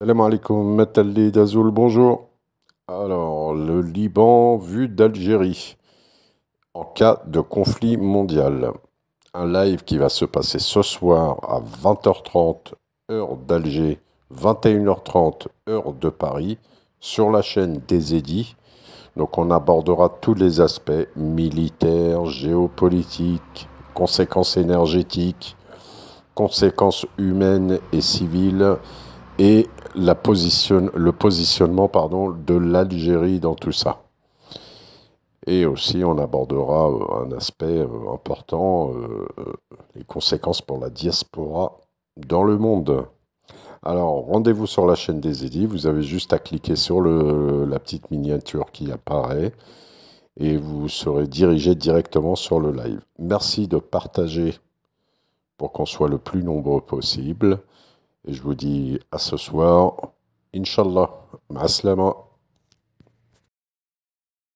Salam alaikum, metalli Dazoul, bonjour. Alors, le Liban vu d'Algérie en cas de conflit mondial. Un live qui va se passer ce soir à 20h30, heure d'Alger, 21h30, heure de Paris, sur la chaîne des Édits. Donc, on abordera tous les aspects militaires, géopolitiques, conséquences énergétiques, conséquences humaines et civiles et le positionnement pardon, de l'Algérie dans tout ça. Et aussi, on abordera euh, un aspect euh, important, euh, les conséquences pour la diaspora dans le monde. Alors, rendez-vous sur la chaîne des Édits. Vous avez juste à cliquer sur la petite miniature qui apparaît et vous serez dirigé directement sur le live. Merci de partager pour qu'on soit le plus nombreux possible je vous dis à ce soir. inshallah, maaslama.